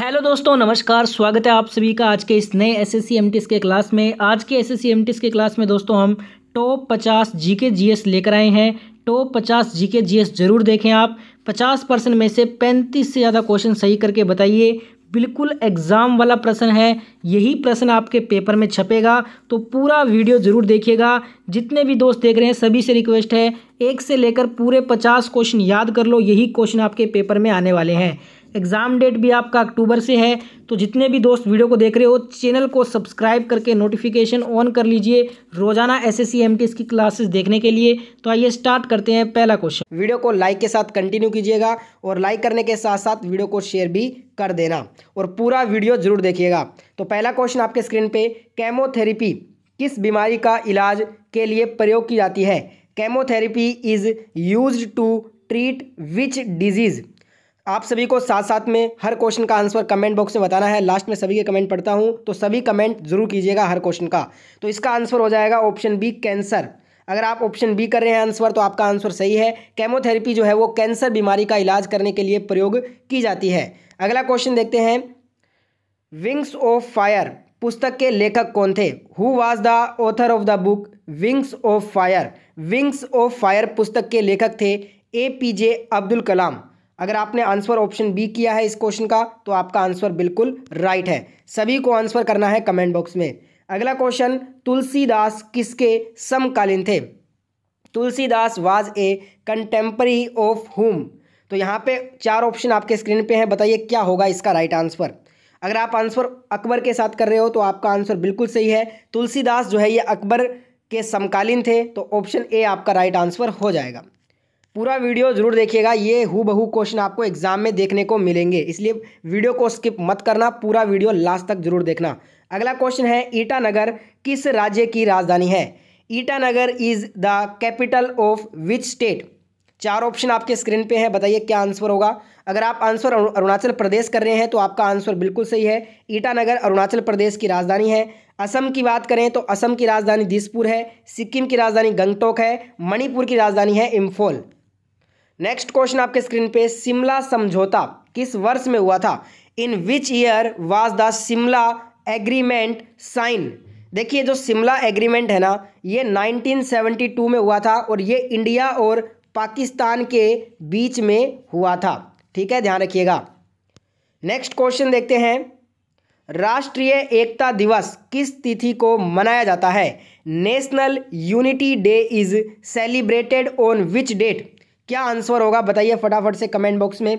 hello दोस्तों नमस्कार स्वागत है आप सभी का आज के इस नए एस एस के क्लास में आज के एस एस के क्लास में दोस्तों हम टॉप पचास जी के जी एस लेकर आए हैं टॉप पचास जी के जी एस जरूर देखें आप पचास परसेंट में से पैंतीस से ज़्यादा क्वेश्चन सही करके बताइए बिल्कुल एग्ज़ाम वाला प्रश्न है यही प्रश्न आपके पेपर में छपेगा तो पूरा वीडियो ज़रूर देखिएगा जितने भी दोस्त देख रहे हैं सभी से रिक्वेस्ट है एक से लेकर पूरे पचास क्वेश्चन याद कर लो यही क्वेश्चन आपके पेपर में आने वाले हैं एग्ज़ाम डेट भी आपका अक्टूबर से है तो जितने भी दोस्त वीडियो को देख रहे हो चैनल को सब्सक्राइब करके नोटिफिकेशन ऑन कर लीजिए रोजाना एस एस की क्लासेस देखने के लिए तो आइए स्टार्ट करते हैं पहला क्वेश्चन वीडियो को लाइक के साथ कंटिन्यू कीजिएगा और लाइक करने के साथ साथ वीडियो को शेयर भी कर देना और पूरा वीडियो जरूर देखिएगा तो पहला क्वेश्चन आपके स्क्रीन पर कैमोथेरेपी किस बीमारी का इलाज के लिए प्रयोग की जाती है chemotherapy is use to treat which disease आप सभी को साथ साथ में हर क्वेश्चन का आंसर कमेंट बॉक्स में बताना है लास्ट में सभी के कमेंट पढ़ता हूँ तो सभी कमेंट जरूर कीजिएगा हर क्वेश्चन का तो इसका आंसर हो जाएगा ऑप्शन बी कैंसर अगर आप ऑप्शन बी कर रहे हैं आंसर तो आपका आंसर सही है केमोथेरेपी जो है वो कैंसर बीमारी का इलाज करने के लिए प्रयोग की जाती है अगला क्वेश्चन देखते हैं विंग्स ऑफ फायर पुस्तक के लेखक कौन थे who was the author of the book Wings of Fire Wings of Fire पुस्तक के लेखक थे ए पी जे अब्दुल कलाम अगर आपने आंसर ऑप्शन बी किया है इस क्वेश्चन का तो आपका आंसर बिल्कुल राइट है सभी को आंसर करना है कमेंट बॉक्स में अगला क्वेश्चन तुलसीदास किसके समकालीन थे Tulsidas was a contemporary of whom तो यहाँ पे चार ऑप्शन आपके स्क्रीन पे हैं बताइए क्या होगा इसका राइट आंसर अगर आप आंसर अकबर के साथ कर रहे हो तो आपका आंसर बिल्कुल सही है तुलसीदास जो है ये अकबर के समकालीन थे तो ऑप्शन ए आपका राइट आंसर हो जाएगा पूरा वीडियो ज़रूर देखिएगा ये हु बहू क्वेश्चन आपको एग्जाम में देखने को मिलेंगे इसलिए वीडियो को स्किप मत करना पूरा वीडियो लास्ट तक जरूर देखना अगला क्वेश्चन है ईटानगर किस राज्य की राजधानी है Itanagar is the capital of which state चार ऑप्शन आपके स्क्रीन पे है बताइए क्या आंसर होगा अगर आप आंसर अरुणाचल प्रदेश कर रहे हैं तो आपका आंसर बिल्कुल सही है ईटानगर अरुणाचल प्रदेश की राजधानी है असम की बात करें तो असम की राजधानी दिसपुर है सिक्किम की राजधानी गंगटोक है मणिपुर की राजधानी है इम्फोल नेक्स्ट क्वेश्चन आपके स्क्रीन पे शिमला समझौता किस वर्ष में हुआ था in which year was the Shimla agreement sign देखिए जो शिमला एग्रीमेंट है ना ये 1972 में हुआ था और ये इंडिया और पाकिस्तान के बीच में हुआ था ठीक है ध्यान रखिएगा नेक्स्ट क्वेश्चन देखते हैं राष्ट्रीय एकता दिवस किस तिथि को मनाया जाता है national unity day is celebrated on which date क्या आंसर होगा बताइए फटाफट से कमेंट बॉक्स में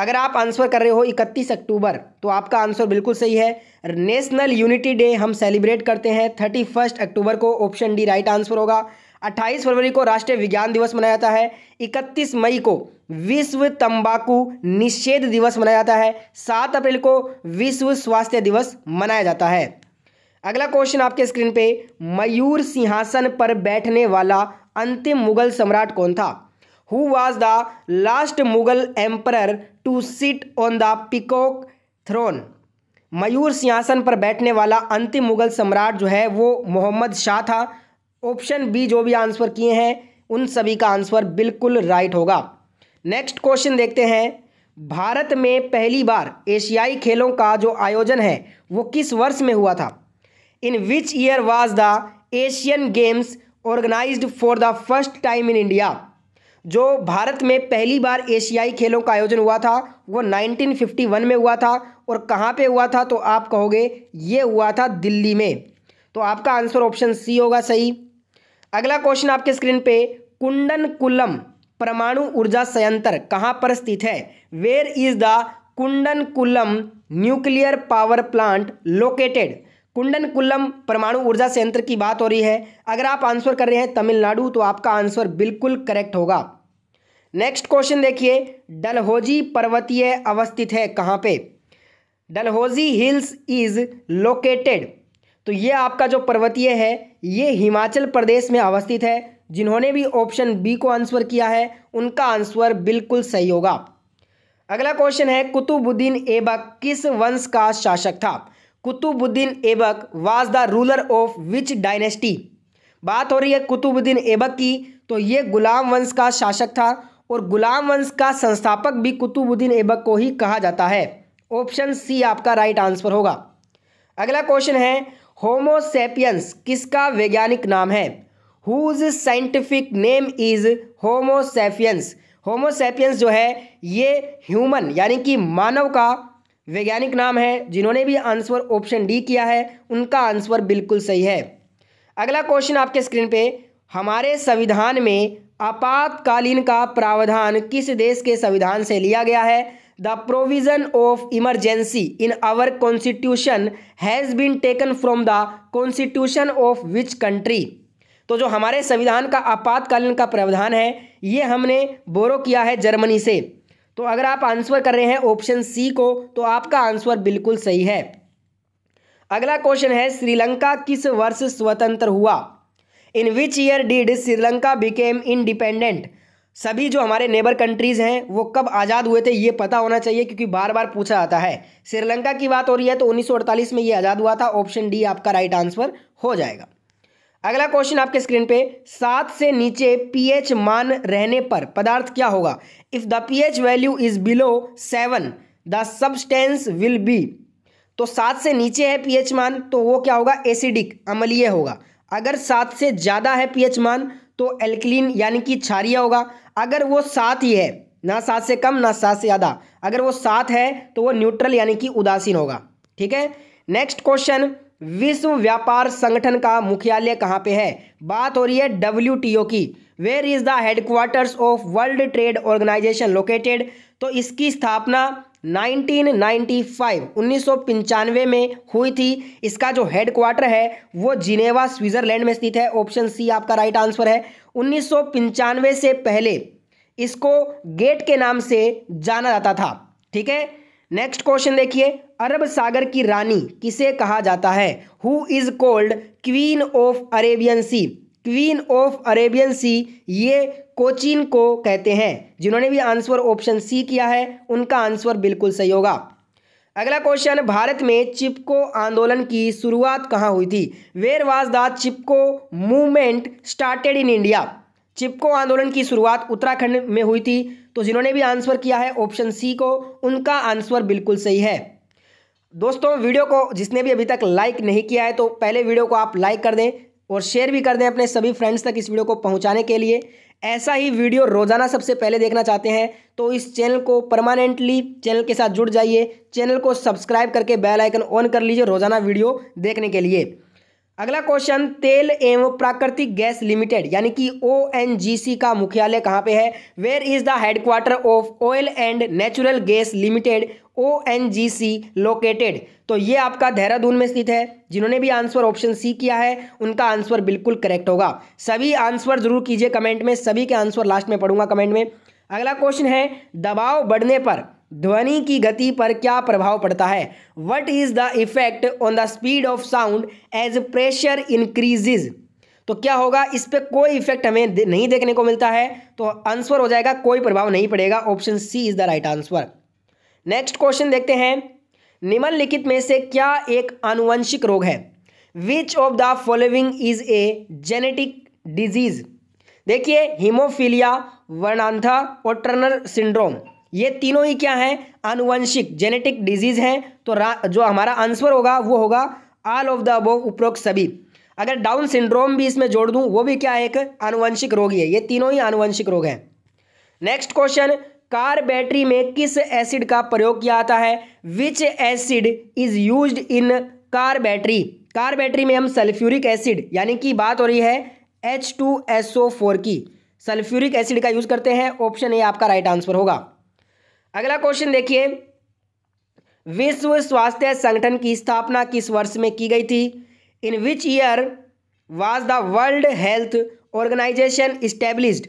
अगर आप आंसर कर रहे हो 31 अक्टूबर तो आपका आंसर बिल्कुल सही है नेशनल यूनिटी डे हम सेलिब्रेट करते हैं 31 अक्टूबर को ऑप्शन डी राइट आंसर होगा 28 फरवरी को राष्ट्रीय विज्ञान दिवस मनाया जाता है 31 मई को विश्व तंबाकू निषेध दिवस मनाया जाता है 7 अप्रैल को विश्व स्वास्थ्य दिवस मनाया जाता है अगला क्वेश्चन आपके स्क्रीन पे मयूर सिंहासन पर बैठने वाला अंतिम मुगल सम्राट कौन था who was the last Mughal emperor to sit on the peacock throne मयूर सिंहासन पर बैठने वाला अंतिम मुगल सम्राट जो है वो मोहम्मद शाह था ऑप्शन बी जो भी आंसर किए हैं उन सभी का आंसर बिल्कुल राइट होगा नेक्स्ट क्वेश्चन देखते हैं भारत में पहली बार एशियाई खेलों का जो आयोजन है वो किस वर्ष में हुआ था in which year was the Asian Games organised for the first time in India जो भारत में पहली बार एशियाई खेलों का आयोजन हुआ था वो 1951 में हुआ था और कहाँ पे हुआ था तो आप कहोगे ये हुआ था दिल्ली में तो आपका आंसर ऑप्शन सी होगा सही अगला क्वेश्चन आपके स्क्रीन पे कुंडन कुलम परमाणु ऊर्जा संयंत्र कहाँ पर स्थित है where is the Kudankulam nuclear power plant located Kudankulam परमाणु ऊर्जा संयंत्र की बात हो रही है अगर आप आंसर कर रहे हैं तमिलनाडु तो आपका आंसर बिल्कुल करेक्ट होगा नेक्स्ट क्वेश्चन देखिए डलहौजी पर्वतीय अवस्थित है कहाँ पे डलहौजी हिल्स इज लोकेटेड तो ये आपका जो पर्वतीय है ये हिमाचल प्रदेश में अवस्थित है जिन्होंने भी ऑप्शन बी को आंसर किया है उनका आंसर बिल्कुल सही होगा अगला क्वेश्चन है कुतुबुद्दीन एबक किस वंश का शासक था Qutbuddin Aibak was the ruler of which dynasty बात हो रही है कुतुबुद्दीन एबक की तो ये गुलाम वंश का शासक था और गुलाम वंश का संस्थापक भी कुतुबुद्दीन ऐबक को ही कहा जाता है ऑप्शन सी आपका राइट आंसर होगा अगला क्वेश्चन है होमोसेपियंस किसका वैज्ञानिक नाम है whose scientific name is Homo sapiens Homo sapiens जो है ये ह्यूमन यानी कि मानव का वैज्ञानिक नाम है जिन्होंने भी आंसर ऑप्शन डी किया है उनका आंसर बिल्कुल सही है अगला क्वेश्चन आपके स्क्रीन पे हमारे संविधान में आपातकालीन का प्रावधान किस देश के संविधान से लिया गया है the provision of emergency in our constitution has been taken from the constitution of which country तो जो हमारे संविधान का आपातकालीन का प्रावधान है ये हमने बोरो किया है जर्मनी से तो अगर आप आंसर कर रहे हैं ऑप्शन सी को तो आपका आंसर बिल्कुल सही है अगला क्वेश्चन है श्रीलंका किस वर्ष स्वतंत्र हुआ in which year did Sri Lanka became independent सभी जो हमारे नेबर कंट्रीज़ हैं वो कब आज़ाद हुए थे ये पता होना चाहिए क्योंकि बार बार पूछा जाता है श्रीलंका की बात हो रही है तो 1948 में ये आज़ाद हुआ था ऑप्शन डी आपका राइट आंसर हो जाएगा अगला क्वेश्चन आपके स्क्रीन पे सात से नीचे पीएच मान रहने पर पदार्थ क्या होगा if the pH value is below seven the substance will be तो सात से नीचे है पीएच मान तो वो क्या होगा एसिडिक अमलीय होगा अगर सात से ज़्यादा है पीएच मान तो एल्कलीन यानी कि क्षारिय होगा अगर वो सात ही है ना सात से कम ना सात से ज़्यादा अगर वो सात है तो वो न्यूट्रल यानी कि उदासीन होगा ठीक है नेक्स्ट क्वेश्चन विश्व व्यापार संगठन का मुख्यालय कहाँ पे है बात हो रही है डब्ल्यू की where is the headquarters of World Trade Organization located तो इसकी स्थापना 1995 1995 में हुई थी इसका जो हेडक्वार्टर है वो जिनेवा स्विट्जरलैंड में स्थित है ऑप्शन सी आपका राइट आंसर है उन्नीस से पहले इसको गेट के नाम से जाना जाता था ठीक है नेक्स्ट क्वेश्चन देखिए अरब सागर की रानी किसे कहा जाता है who is called queen of Arabian Sea queen of Arabian Sea ये कोचीन को कहते हैं जिन्होंने भी आंसर ऑप्शन सी किया है उनका आंसर बिल्कुल सही होगा अगला क्वेश्चन भारत में चिपको आंदोलन की शुरुआत कहाँ हुई थी where was the Chipko movement started in India Chipko आंदोलन की शुरुआत उत्तराखंड में हुई थी तो जिन्होंने भी आंसर किया है ऑप्शन सी को उनका आंसर बिल्कुल सही है दोस्तों वीडियो को जिसने भी अभी तक लाइक नहीं किया है तो पहले वीडियो को आप लाइक कर दें और शेयर भी कर दें अपने सभी फ्रेंड्स तक इस वीडियो को पहुंचाने के लिए ऐसा ही वीडियो रोज़ाना सबसे पहले देखना चाहते हैं तो इस चैनल को परमानेंटली चैनल के साथ जुड़ जाइए चैनल को सब्सक्राइब करके बेल आइकन ऑन कर लीजिए रोज़ाना वीडियो देखने के लिए अगला क्वेश्चन तेल एवं प्राकृतिक गैस लिमिटेड यानी कि ओ का मुख्यालय कहाँ पे है where is the headquarter of Oil and Natural Gas Limited O located तो ये आपका देहरादून में स्थित है जिन्होंने भी आंसर ऑप्शन सी किया है उनका आंसर बिल्कुल करेक्ट होगा सभी आंसर जरूर कीजिए कमेंट में सभी के आंसर लास्ट में पढ़ूंगा कमेंट में अगला क्वेश्चन है दबाव बढ़ने पर ध्वनि की गति पर क्या प्रभाव पड़ता है what is the effect on the speed of sound as pressure increases तो क्या होगा इस पर कोई इफेक्ट हमें दे, नहीं देखने को मिलता है तो आंसर हो जाएगा कोई प्रभाव नहीं पड़ेगा option C is the right answer next question देखते हैं निम्नलिखित में से क्या एक आनुवंशिक रोग है which of the following is a genetic disease देखिए हीमोफीलिया वर्णांथा और टर्नर सिंड्रोम ये तीनों ही क्या हैं आनुवंशिक जेनेटिक डिजीज़ हैं तो जो हमारा आंसर होगा वो होगा ऑल ऑफ द अबो उपरोक्त सभी अगर डाउन सिंड्रोम भी इसमें जोड़ दूं वो भी क्या है एक आनुवंशिक रोग ही है ये तीनों ही आनुवंशिक रोग हैं नेक्स्ट क्वेश्चन कार बैटरी में किस एसिड का प्रयोग किया जाता है which acid is use in car battery car battery में हम सल्फ्यूरिक एसिड यानी कि बात हो रही है H two S O four की सल्फ्यूरिक एसिड का यूज करते हैं ऑप्शन ए आपका राइट आंसर होगा अगला क्वेश्चन देखिए विश्व स्वास्थ्य संगठन की स्थापना किस वर्ष में की गई थी in which year was the World Health Organization established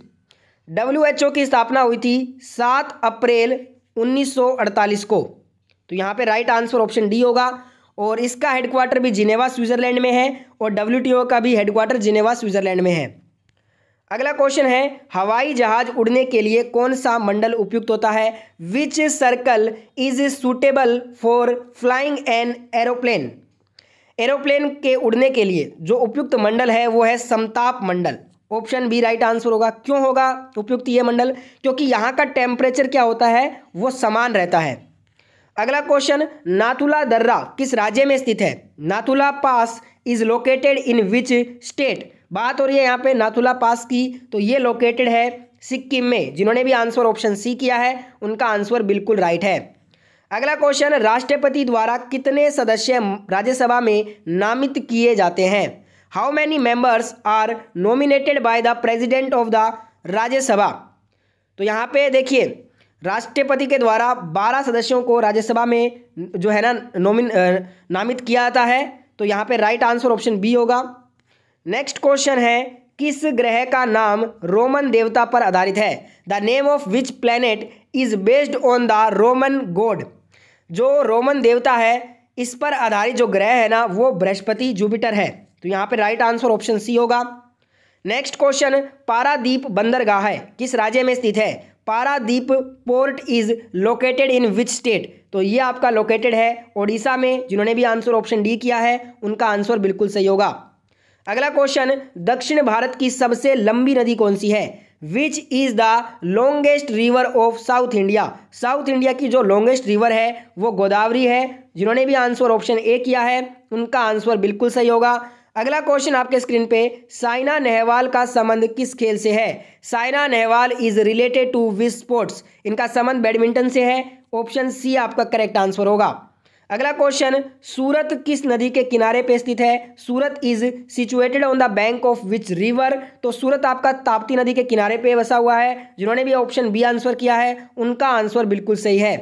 W की स्थापना हुई थी सात अप्रैल 1948 को तो यहाँ पे राइट आंसर ऑप्शन डी होगा और इसका हेडक्वार्टर भी जिनेवा स्विट्ज़रलैंड में है और डब्ल्यू का भी हेडक्वार्टर जिनेवा स्विट्ज़रलैंड में है अगला क्वेश्चन है हवाई जहाज उड़ने के लिए कौन सा मंडल उपयुक्त होता है which circle is suitable for flying an aeroplane aeroplane के उड़ने के लिए जो उपयुक्त मंडल है वो है समताप मंडल ऑप्शन बी राइट आंसर होगा क्यों होगा उपयुक्त ये मंडल क्योंकि यहाँ का टेम्परेचर क्या होता है वो समान रहता है अगला क्वेश्चन नाथुला दर्रा किस राज्य में स्थित है Nathu La pass is located in which state बात हो रही है यहाँ पे नाथुला पास की तो ये लोकेटेड है सिक्किम में जिन्होंने भी आंसर ऑप्शन सी किया है उनका आंसर बिल्कुल राइट है अगला क्वेश्चन राष्ट्रपति द्वारा कितने सदस्य राज्यसभा में नामित किए जाते हैं how many members are nominated by the president of the Rajya Sabha तो यहाँ पे देखिए राष्ट्रपति के द्वारा 12 सदस्यों को राज्यसभा में जो है ना नोमिन नामित किया जाता है तो यहाँ पे राइट आंसर ऑप्शन बी होगा नेक्स्ट क्वेश्चन है किस ग्रह का नाम रोमन देवता पर आधारित है the name of which planet is based on the Roman god जो रोमन देवता है इस पर आधारित जो ग्रह है ना वो बृहस्पति जुपिटर है तो यहाँ पे राइट आंसर ऑप्शन सी होगा नेक्स्ट क्वेश्चन पारादीप बंदरगाह है किस राज्य में स्थित है Paradip port is located in which state तो ये आपका लोकेटेड है ओडिशा में जिन्होंने भी आंसर ऑप्शन डी किया है उनका आंसर बिल्कुल सही होगा अगला क्वेश्चन दक्षिण भारत की सबसे लंबी नदी कौन सी है which is the longest river of South India South India की जो लॉन्गेस्ट रिवर है वो गोदावरी है जिन्होंने भी आंसर ऑप्शन ए किया है उनका आंसर बिल्कुल सही होगा अगला क्वेश्चन आपके स्क्रीन पे साइना नेहवाल का संबंध किस खेल से है Saina Nehwal is related to which sports इनका संबंध बैडमिंटन से है ऑप्शन सी आपका करेक्ट आंसर होगा अगला क्वेश्चन सूरत किस नदी के किनारे पे स्थित है Surat is situated on the bank of which river तो सूरत आपका ताप्ती नदी के किनारे पे बसा हुआ है जिन्होंने भी ऑप्शन बी आंसर किया है उनका आंसर बिल्कुल सही है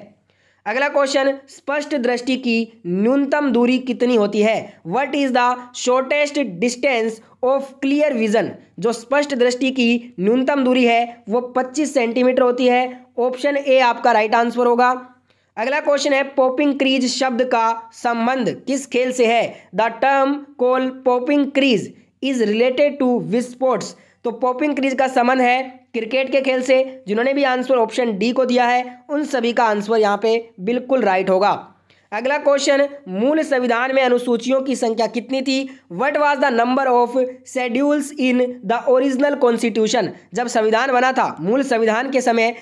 अगला क्वेश्चन स्पष्ट दृष्टि की न्यूनतम दूरी कितनी होती है what is the shortest distance of clear vision जो स्पष्ट दृष्टि की न्यूनतम दूरी है वो 25 सेंटीमीटर होती है ऑप्शन ए आपका राइट आंसर होगा अगला क्वेश्चन है पोपिंग क्रीज शब्द का संबंध किस खेल से है the term called popping crease is related to which sports sports तो पोपिंग क्रीज का संबंध है क्रिकेट के खेल से जिन्होंने भी आंसर ऑप्शन डी को दिया है उन सभी का आंसर यहाँ पे बिल्कुल राइट होगा अगला क्वेश्चन मूल संविधान में अनुसूचियों की संख्या कितनी थी what was the number of schedules in the original constitution जब संविधान बना था मूल संविधान के समय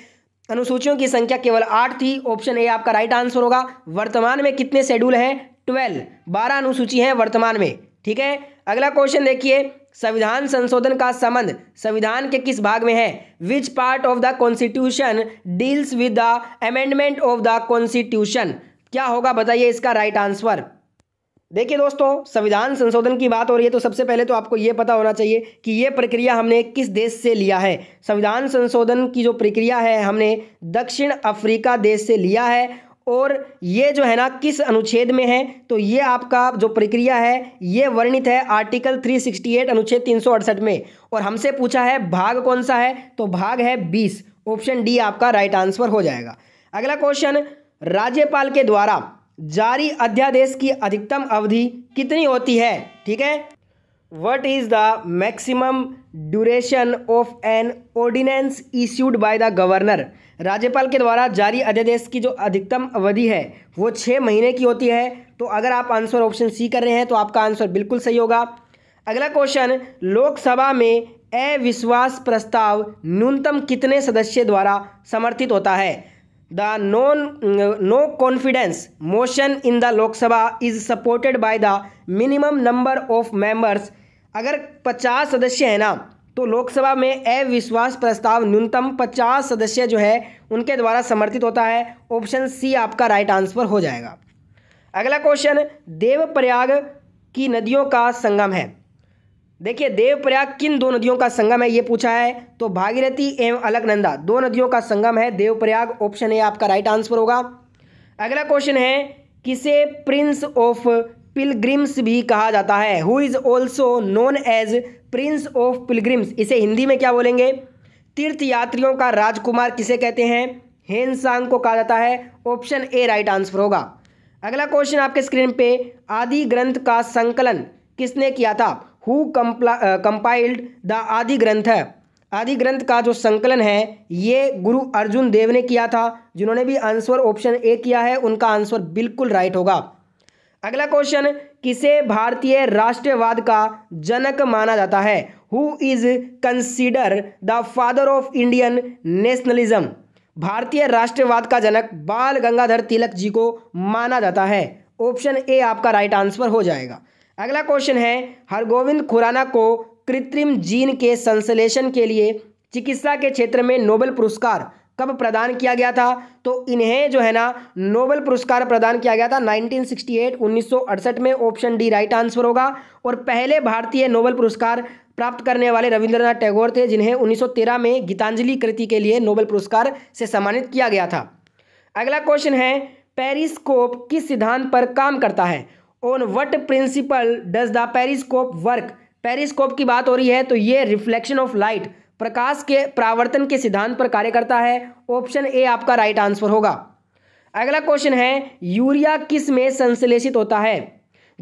अनुसूचियों की संख्या केवल आठ थी ऑप्शन ए आपका राइट आंसर होगा वर्तमान में कितने शेड्यूल हैं ट्वेल्व बारह अनुसूची हैं वर्तमान में ठीक है अगला क्वेश्चन देखिए संविधान संशोधन का संबंध संविधान के किस भाग में है which part of the constitution deals with the amendment of the constitution क्या होगा बताइए इसका राइट आंसर देखिए दोस्तों संविधान संशोधन की बात हो रही है तो सबसे पहले तो आपको ये पता होना चाहिए कि ये प्रक्रिया हमने किस देश से लिया है संविधान संशोधन की जो प्रक्रिया है हमने दक्षिण अफ्रीका देश से लिया है और ये जो है ना किस अनुच्छेद में है तो ये आपका जो प्रक्रिया है ये वर्णित है आर्टिकल 368 अनुच्छेद तीन में और हमसे पूछा है भाग कौन सा है तो भाग है बीस ऑप्शन डी आपका राइट आंसर हो जाएगा अगला क्वेश्चन राज्यपाल के द्वारा जारी अध्यादेश की अधिकतम अवधि कितनी होती है ठीक है what is the maximum duration of an ordinance issued by the governor राज्यपाल के द्वारा जारी अध्यादेश की जो अधिकतम अवधि है वो छः महीने की होती है तो अगर आप आंसर ऑप्शन सी कर रहे हैं तो आपका आंसर बिल्कुल सही होगा अगला क्वेश्चन लोकसभा में अविश्वास प्रस्ताव न्यूनतम कितने सदस्य द्वारा समर्थित होता है the non no confidence motion in the Lok Sabha is supported by the minimum number of members अगर 50 सदस्य हैं ना तो लोकसभा में अविश्वास प्रस्ताव न्यूनतम 50 सदस्य जो है उनके द्वारा समर्थित होता है ऑप्शन सी आपका राइट आंसर हो जाएगा अगला क्वेश्चन देवप्रयाग की नदियों का संगम है देखिए देवप्रयाग किन दो नदियों का संगम है ये पूछा है तो भागीरथी एवं अलकनंदा दो नदियों का संगम है देवप्रयाग ऑप्शन ए आपका राइट आंसर होगा अगला क्वेश्चन है किसे प्रिंस ऑफ पिलग्रिम्स भी कहा जाता है who is also known as prince of pilgrims इसे हिंदी में क्या बोलेंगे तीर्थ यात्रियों का राजकुमार किसे कहते हैं हेनसांग को कहा जाता है ऑप्शन ए राइट आंसर होगा अगला क्वेश्चन आपके स्क्रीन पे आदि ग्रंथ का संकलन किसने किया था हु कंपाइल्ड द आदि ग्रंथ आदि ग्रंथ का जो संकलन है ये गुरु अर्जुन देव ने किया था जिन्होंने भी आंसर ऑप्शन ए किया है उनका आंसर बिल्कुल राइट होगा अगला क्वेश्चन किसे भारतीय राष्ट्रवाद का जनक माना जाता है who is consider the father of Indian nationalism भारतीय राष्ट्रवाद का जनक बाल गंगाधर तिलक जी को माना जाता है ऑप्शन ए आपका राइट आंसर हो जाएगा अगला क्वेश्चन है हरगोविंद खुराना को कृत्रिम जीन के संश्लेषण के लिए चिकित्सा के क्षेत्र में नोबेल पुरस्कार कब प्रदान किया गया था तो इन्हें जो है ना नोबेल पुरस्कार प्रदान किया गया था 1968 1968 में ऑप्शन डी राइट आंसर होगा और पहले भारतीय नोबेल पुरस्कार प्राप्त करने वाले रविंद्रनाथ टैगोर थे जिन्हें 1913 में गीतांजलि कृति के लिए नोबेल पुरस्कार से सम्मानित किया गया था अगला क्वेश्चन है पेरिस्कोप किस सिद्धांत पर काम करता है on what principle does the periscope work periscope की बात हो रही है तो ये रिफ्लेक्शन ऑफ लाइट प्रकाश के प्रावर्तन के सिद्धांत पर कार्य करता है ऑप्शन ए आपका राइट आंसर होगा अगला क्वेश्चन है यूरिया किस में संश्लेषित होता है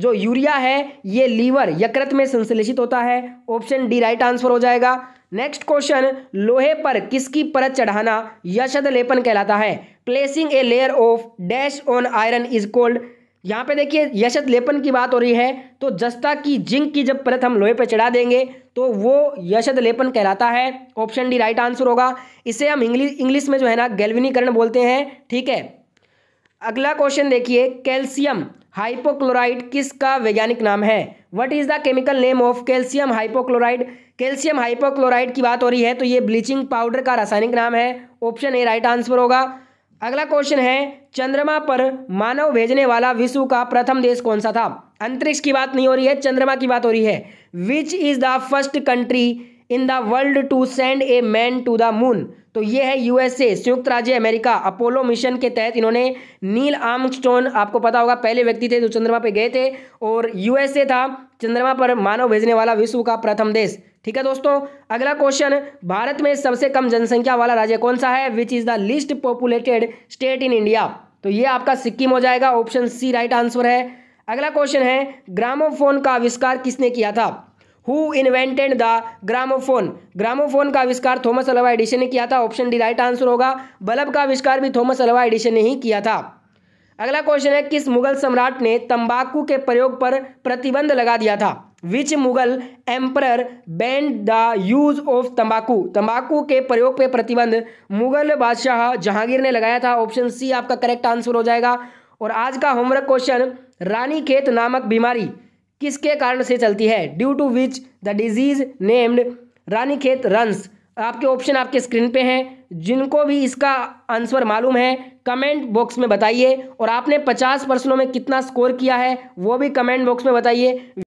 जो यूरिया है ये लीवर यकृत में संश्लेषित होता है ऑप्शन डी राइट आंसर हो जाएगा नेक्स्ट क्वेश्चन लोहे पर किसकी परत चढ़ाना यशद लेपन कहलाता है placing a layer of dash on iron is called यहाँ पे देखिए यशत लेपन की बात हो रही है तो जस्ता की जिंक की जब परत हम लोहे पे चढ़ा देंगे तो वो यशत लेपन कहलाता है ऑप्शन डी राइट आंसर होगा इसे हम इंग्लिश इंग्लिश में जो है ना गैल्विनीकरण बोलते हैं ठीक है अगला क्वेश्चन देखिए कैल्शियम हाइपोक्लोराइड किसका वैज्ञानिक नाम है what is the chemical name of calcium hypochlorite calcium hypochlorite की बात हो रही है तो ये ब्लीचिंग पाउडर का रासायनिक नाम है ऑप्शन ए राइट आंसर होगा अगला क्वेश्चन है चंद्रमा पर मानव भेजने वाला विश्व का प्रथम देश कौन सा था अंतरिक्ष की बात नहीं हो रही है चंद्रमा की बात हो रही है which is the first country in the world to send a man to the moon तो ये है यूएसए संयुक्त राज्य अमेरिका अपोलो मिशन के तहत इन्होंने नील आर्मस्टोन आपको पता होगा पहले व्यक्ति थे जो चंद्रमा पे गए थे और यूएसए था चंद्रमा पर मानव भेजने वाला विश्व का प्रथम देश ठीक है दोस्तों अगला क्वेश्चन भारत में सबसे कम जनसंख्या वाला राज्य कौन सा है which is the least populated state in India तो ये आपका सिक्किम हो जाएगा ऑप्शन सी राइट आंसर है अगला क्वेश्चन है ग्रामोफोन का आविष्कार किसने किया था who invented the gramophone gramophone का आविष्कार थॉमस अलवा एडिशन ने किया था ऑप्शन डी राइट आंसर होगा बल्ब का आविष्कार भी थॉमस अलवा एडिशन ने ही किया था अगला क्वेश्चन है किस मुगल सम्राट ने तंबाकू के प्रयोग पर प्रतिबंध लगा दिया था which Mughal emperor banned the use of तंबाकू तंबाकू के प्रयोग पे प्रतिबंध मुगल बादशाह जहांगीर ने लगाया था ऑप्शन सी आपका करेक्ट आंसर हो जाएगा और आज का होमवर्क क्वेश्चन रानी खेत नामक बीमारी किसके कारण से चलती है due to which the disease named Ranikhet runs आपके ऑप्शन आपके स्क्रीन पे हैं जिनको भी इसका आंसर मालूम है कमेंट बॉक्स में बताइए और आपने 50 प्रश्नों में कितना स्कोर किया है वो भी कमेंट बॉक्स में बताइए